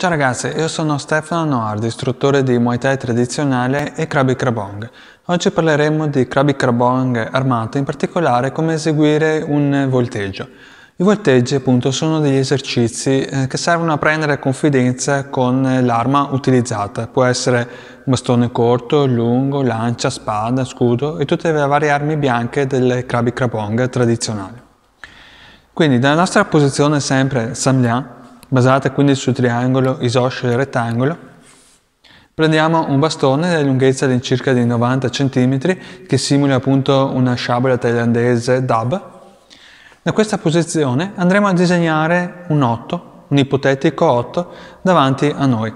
Ciao ragazzi, io sono Stefano Noard, istruttore di Muay Thai tradizionale e Krabi Krabong. Oggi parleremo di Krabi Krabong armato, in particolare come eseguire un volteggio. I volteggi appunto sono degli esercizi eh, che servono a prendere confidenza con l'arma utilizzata, può essere bastone corto, lungo, lancia, spada, scudo e tutte le varie armi bianche del Krabi Krabong tradizionale. Quindi dalla nostra posizione sempre Samlian basata quindi sul triangolo isoscele rettangolo, prendiamo un bastone della lunghezza di circa di 90 cm che simula appunto una sciabola thailandese dab. Da questa posizione andremo a disegnare un 8, un ipotetico 8, davanti a noi,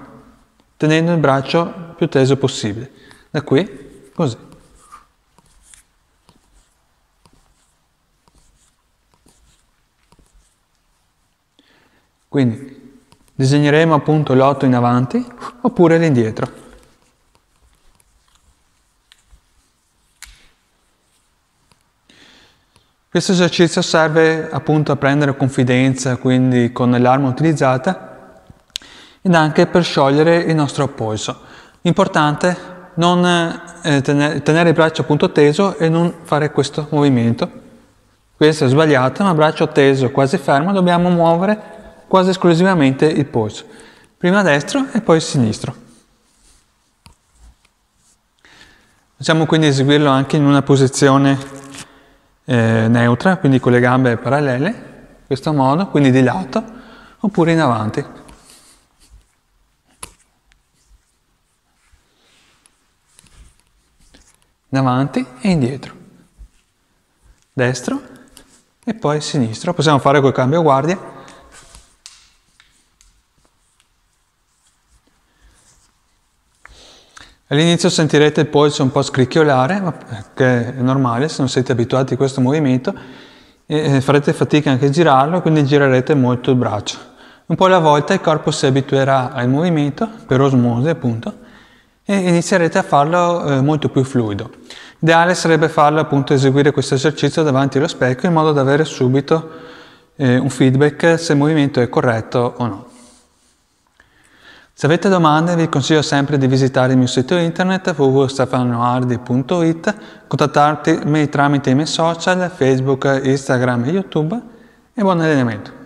tenendo il braccio più teso possibile. Da qui, così. Quindi disegneremo appunto l'otto in avanti oppure l'indietro. Questo esercizio serve appunto a prendere confidenza, quindi con l'arma utilizzata, ed anche per sciogliere il nostro polso. Importante non eh, tenere, tenere il braccio appunto teso e non fare questo movimento. Questo è sbagliato, ma braccio teso, quasi fermo, dobbiamo muovere quasi esclusivamente il polso, prima destro e poi sinistro. Possiamo quindi eseguirlo anche in una posizione eh, neutra, quindi con le gambe parallele, in questo modo, quindi di lato, oppure in avanti. In avanti e indietro. Destro e poi sinistro. Possiamo fare col cambio guardia All'inizio sentirete il polso un po' scricchiolare, che è normale se non siete abituati a questo movimento, e eh, farete fatica anche a girarlo, quindi girerete molto il braccio. Un po' alla volta il corpo si abituerà al movimento, per osmose appunto, e inizierete a farlo eh, molto più fluido. Ideale sarebbe farlo appunto eseguire questo esercizio davanti allo specchio in modo da avere subito eh, un feedback se il movimento è corretto o no. Se avete domande vi consiglio sempre di visitare il mio sito internet www.stefanoardi.it, contattarmi tramite i miei social, Facebook, Instagram e YouTube e buon allenamento!